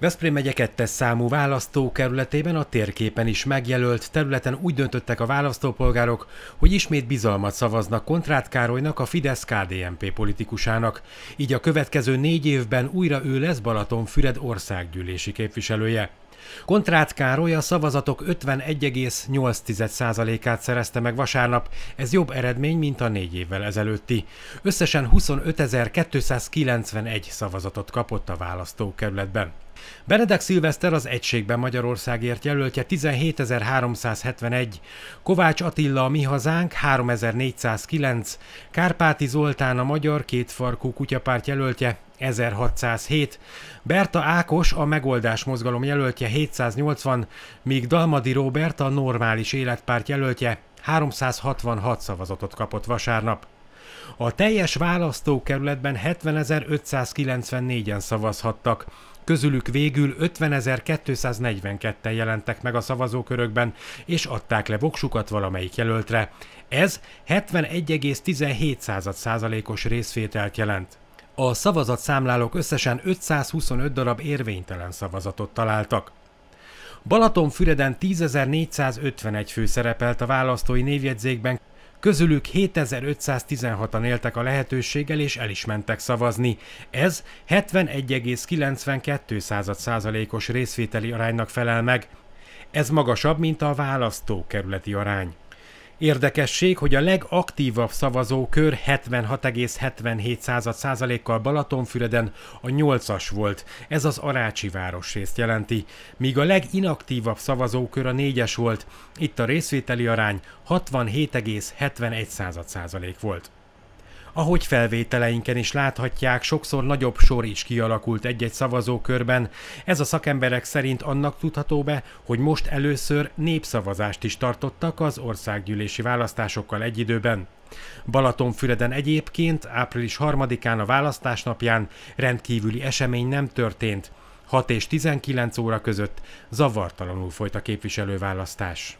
Veszprém megye kettes számú választókerületében a térképen is megjelölt területen úgy döntöttek a választópolgárok, hogy ismét bizalmat szavaznak Kontrát Károlynak, a fidesz KDMP politikusának. Így a következő négy évben újra ő lesz Balatonfüred országgyűlési képviselője. Kontrát Károly a szavazatok 51,8%-át szerezte meg vasárnap, ez jobb eredmény, mint a négy évvel ezelőtti. Összesen 25.291 szavazatot kapott a választókerületben. Benedek Szilveszter az Egységben Magyarországért jelöltje 17.371, Kovács Attila a Mi Hazánk 3409, Kárpáti Zoltán a Magyar Kétfarkú Kutyapárt jelöltje 1607, Berta Ákos a Megoldás Mozgalom jelöltje 780, míg Dalmadi Robert a Normális Életpárt jelöltje 366 szavazatot kapott vasárnap. A teljes választókerületben 70.594-en szavazhattak közülük végül 50.242-en jelentek meg a szavazókörökben, és adták le voksukat valamelyik jelöltre. Ez 71,17 os részvételt jelent. A szavazatszámlálók összesen 525 darab érvénytelen szavazatot találtak. Balatonfüreden 10.451 fő szerepelt a választói névjegyzékben, Közülük 7516-an éltek a lehetőséggel és el is mentek szavazni. Ez 71,92 százalékos részvételi aránynak felel meg. Ez magasabb, mint a választókerületi arány. Érdekesség, hogy a legaktívabb szavazókör 76,77%-kal Balatonfüreden a 8-as volt, ez az Arácsi városrészt jelenti, míg a leginaktívabb szavazókör a 4-es volt, itt a részvételi arány 67,71% volt. Ahogy felvételeinken is láthatják, sokszor nagyobb sor is kialakult egy-egy szavazókörben. Ez a szakemberek szerint annak tudható be, hogy most először népszavazást is tartottak az országgyűlési választásokkal egy időben. Balatonfüreden egyébként április 3-án a választásnapján rendkívüli esemény nem történt. 6 és 19 óra között zavartalanul folyt a képviselőválasztás.